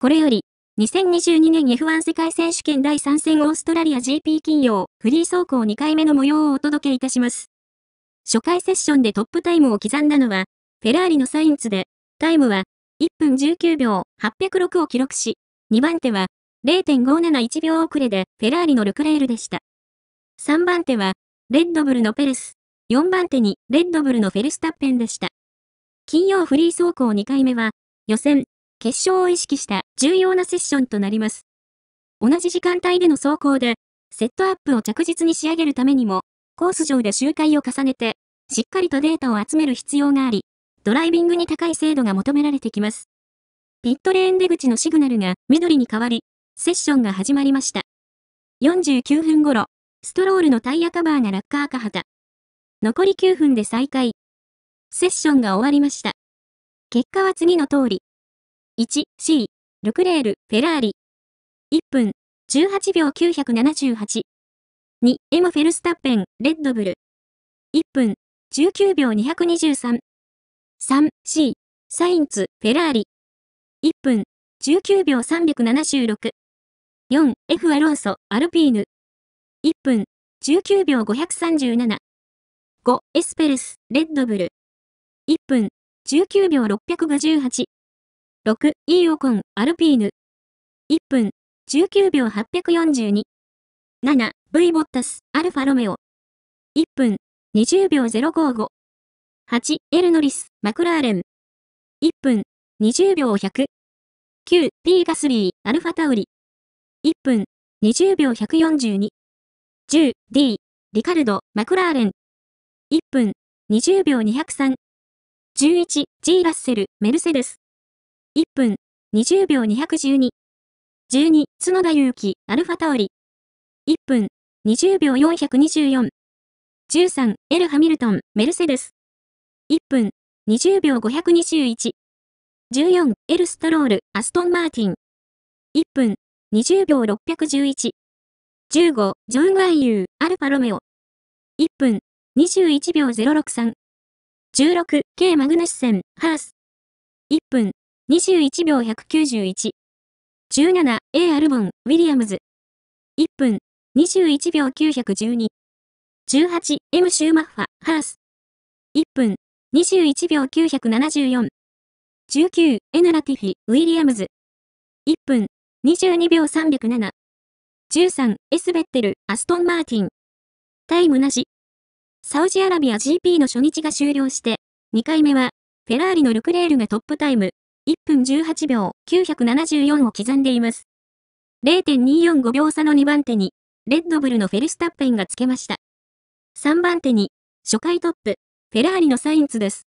これより、2022年 F1 世界選手権第3戦オーストラリア GP 金曜、フリー走行2回目の模様をお届けいたします。初回セッションでトップタイムを刻んだのは、フェラーリのサインツで、タイムは1分19秒806を記録し、2番手は0.571秒遅れでフェラーリのルクレールでした。3番手は、レッドブルのペレス。4番手にレッドブルのフェルスタッペンでした。金曜フリー走行2回目は、予選、決勝を意識した重要なセッションとなります。同じ時間帯での走行で、セットアップを着実に仕上げるためにも、コース上で周回を重ねて、しっかりとデータを集める必要があり、ドライビングに高い精度が求められてきます。ピットレーン出口のシグナルが緑に変わり、セッションが始まりました。49分頃、ストロールのタイヤカバーが落下赤旗。残り9分で再開。セッションが終わりました。結果は次の通り。1C、ルクレール、フェラーリ。1分、18秒978。2、エム・フェルスタッペン、レッドブル。1分、19秒223。3、C、サインツ、フェラーリ。1分、19秒376。4、F アローソ、アルピーヌ。1分、19秒537。5、エスペルス、レッドブル。1分、19秒658。6、イーオコン、アルピーヌ。1分、19秒842。7、V ボッタス、アルファロメオ。1分、20秒055。8、エルノリス、マクラーレン。1分、20秒100。9、P ガスリー、アルファタウリ。1分、20秒142。10、D、リカルド、マクラーレン。1分、20秒203。11、G、ラッセル、メルセデス。1分、20秒212。12、角田祐希、アルファタオリ。1分、20秒424。13、エル・ハミルトン、メルセデス。1分、20秒521。14、エル・ストロール、アストン・マーティン。1分、20秒611。15、ジョン・ワイユー、アルファロメオ。1分、21秒063。16、K・ マグネスセン、ハース。1分、21秒191。17、A・ アルボン、ウィリアムズ。1分、21秒912。18、M・ シューマッファ、ハース。1分、21秒974。19、N・ ラティフィ、ウィリアムズ。1分、22秒307。13、エスベッテル、アストン・マーティン。タイムなし。サウジアラビア GP の初日が終了して、2回目は、フェラーリのルクレールがトップタイム、1分18秒974を刻んでいます。0.245秒差の2番手に、レッドブルのフェルスタッペンがつけました。3番手に、初回トップ、フェラーリのサインツです。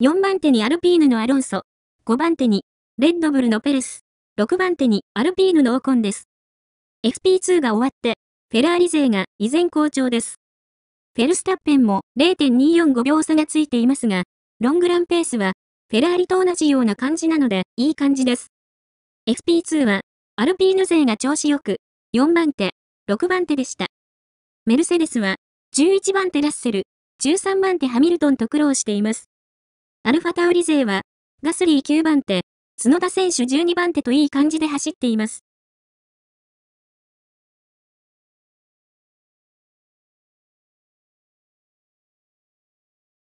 4番手にアルピーヌのアロンソ、5番手に、レッドブルのペレス、6番手にアルピーヌのオコンです。FP2 が終わって、フェラーリ勢が依然好調です。フェルスタッペンも0.245秒差がついていますが、ロングランペースは、フェラーリと同じような感じなので、いい感じです。FP2 は、アルピーヌ勢が調子よく、4番手、6番手でした。メルセデスは、11番手ラッセル、13番手ハミルトンと苦労しています。アルファタオリ勢は、ガスリー9番手、角田選手12番手といい感じで走っています。